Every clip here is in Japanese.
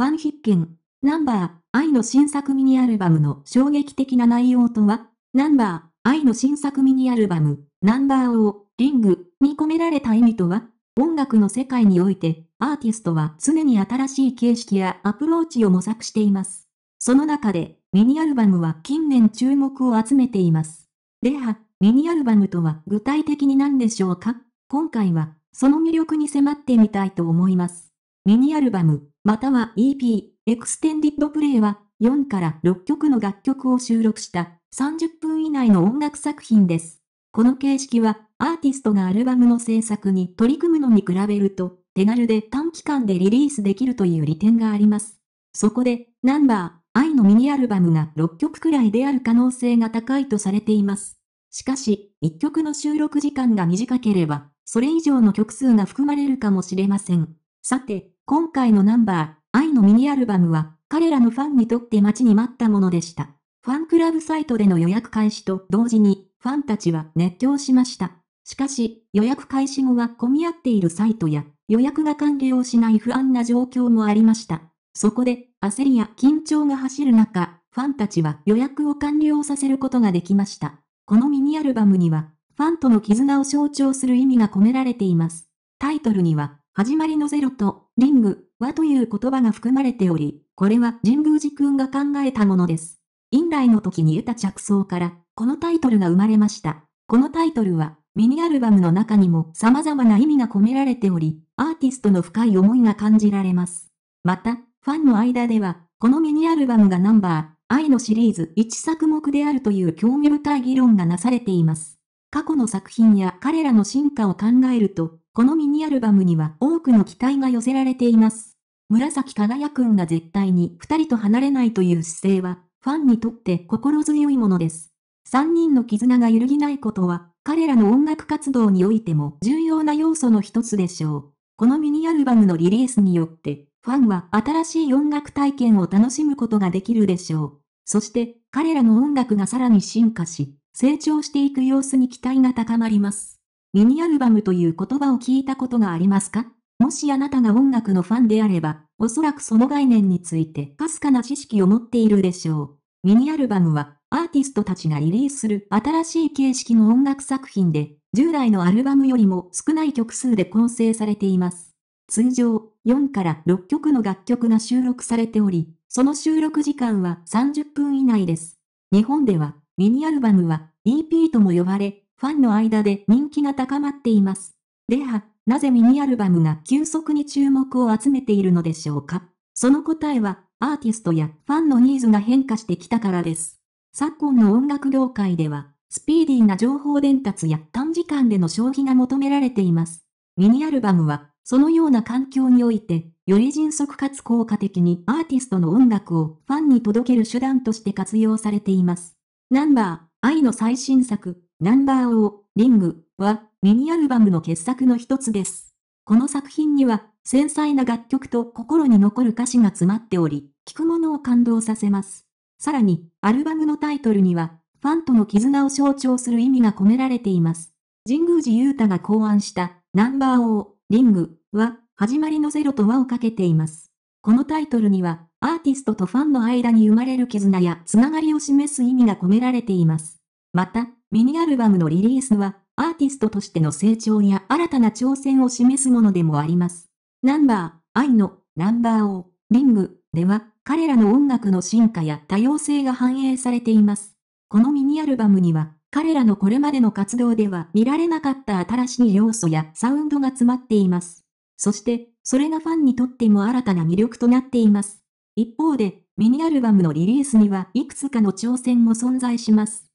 ファン必見。ナンバー、愛の新作ミニアルバムの衝撃的な内容とは、ナンバー、愛の新作ミニアルバム、ナンバーを、リング、に込められた意味とは、音楽の世界において、アーティストは常に新しい形式やアプローチを模索しています。その中で、ミニアルバムは近年注目を集めています。では、ミニアルバムとは具体的に何でしょうか今回は、その魅力に迫ってみたいと思います。ミニアルバム、または EP、エクステンディッドプレイは、4から6曲の楽曲を収録した30分以内の音楽作品です。この形式は、アーティストがアルバムの制作に取り組むのに比べると、手軽で短期間でリリースできるという利点があります。そこで、ナンバー、愛のミニアルバムが6曲くらいである可能性が高いとされています。しかし、1曲の収録時間が短ければ、それ以上の曲数が含まれるかもしれません。さて、今回のナンバー、愛のミニアルバムは、彼らのファンにとって待ちに待ったものでした。ファンクラブサイトでの予約開始と同時に、ファンたちは熱狂しました。しかし、予約開始後は混み合っているサイトや、予約が完了しない不安な状況もありました。そこで、焦りや緊張が走る中、ファンたちは予約を完了させることができました。このミニアルバムには、ファンとの絆を象徴する意味が込められています。タイトルには、始まりのゼロと、リングはという言葉が含まれており、これは神宮寺くんが考えたものです。院来の時に得た着想から、このタイトルが生まれました。このタイトルは、ミニアルバムの中にも様々な意味が込められており、アーティストの深い思いが感じられます。また、ファンの間では、このミニアルバムがナンバー、愛のシリーズ1作目であるという興味深い議論がなされています。過去の作品や彼らの進化を考えると、このミニアルバムには多くの期待が寄せられています。紫輝くんが絶対に二人と離れないという姿勢は、ファンにとって心強いものです。三人の絆が揺るぎないことは、彼らの音楽活動においても重要な要素の一つでしょう。このミニアルバムのリリースによって、ファンは新しい音楽体験を楽しむことができるでしょう。そして、彼らの音楽がさらに進化し、成長していく様子に期待が高まります。ミニアルバムという言葉を聞いたことがありますかもしあなたが音楽のファンであれば、おそらくその概念についてかすかな知識を持っているでしょう。ミニアルバムは、アーティストたちがリリースする新しい形式の音楽作品で、従来のアルバムよりも少ない曲数で構成されています。通常、4から6曲の楽曲が収録されており、その収録時間は30分以内です。日本では、ミニアルバムは EP とも呼ばれ、ファンの間で人気が高まっています。では、なぜミニアルバムが急速に注目を集めているのでしょうかその答えは、アーティストやファンのニーズが変化してきたからです。昨今の音楽業界では、スピーディーな情報伝達や短時間での消費が求められています。ミニアルバムは、そのような環境において、より迅速かつ効果的にアーティストの音楽をファンに届ける手段として活用されています。ナンバー、愛の最新作、ナンバーオー、リングはミニアルバムの傑作の一つです。この作品には繊細な楽曲と心に残る歌詞が詰まっており、聴くものを感動させます。さらに、アルバムのタイトルには、ファンとの絆を象徴する意味が込められています。神宮寺勇太が考案したナンバーオー、リングは、始まりのゼロと輪をかけています。このタイトルには、アーティストとファンの間に生まれる絆やつながりを示す意味が込められています。また、ミニアルバムのリリースは、アーティストとしての成長や新たな挑戦を示すものでもあります。ナンバー、愛の、ナンバーを、リング、では、彼らの音楽の進化や多様性が反映されています。このミニアルバムには、彼らのこれまでの活動では見られなかった新しい要素やサウンドが詰まっています。そして、それがファンにとっても新たな魅力となっています。一方で、ミニアルバムのリリースにはいくつかの挑戦も存在します。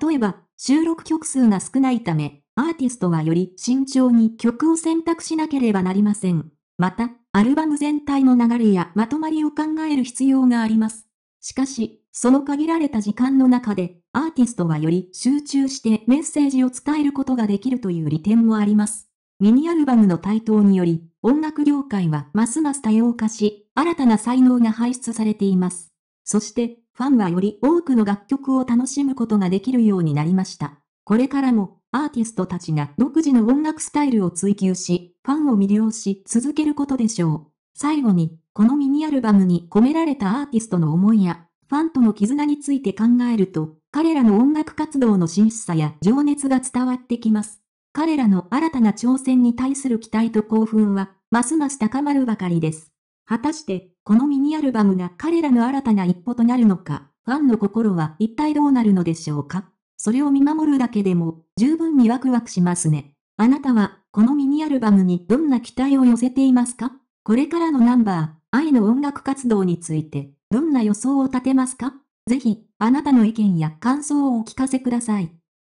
例えば、収録曲数が少ないため、アーティストはより慎重に曲を選択しなければなりません。また、アルバム全体の流れやまとまりを考える必要があります。しかし、その限られた時間の中で、アーティストはより集中してメッセージを伝えることができるという利点もあります。ミニアルバムの台頭により、音楽業界はますます多様化し、新たな才能が輩出されています。そして、ファンはより多くの楽曲を楽しむことができるようになりました。これからも、アーティストたちが独自の音楽スタイルを追求し、ファンを魅了し続けることでしょう。最後に、このミニアルバムに込められたアーティストの思いや、ファンとの絆について考えると、彼らの音楽活動の真摯さや情熱が伝わってきます。彼らの新たな挑戦に対する期待と興奮は、ますます高まるばかりです。果たして、このミニアルバムが彼らの新たな一歩となるのか、ファンの心は一体どうなるのでしょうかそれを見守るだけでも、十分にワクワクしますね。あなたは、このミニアルバムにどんな期待を寄せていますかこれからのナンバー、愛の音楽活動について、どんな予想を立てますかぜひ、あなたの意見や感想をお聞かせください。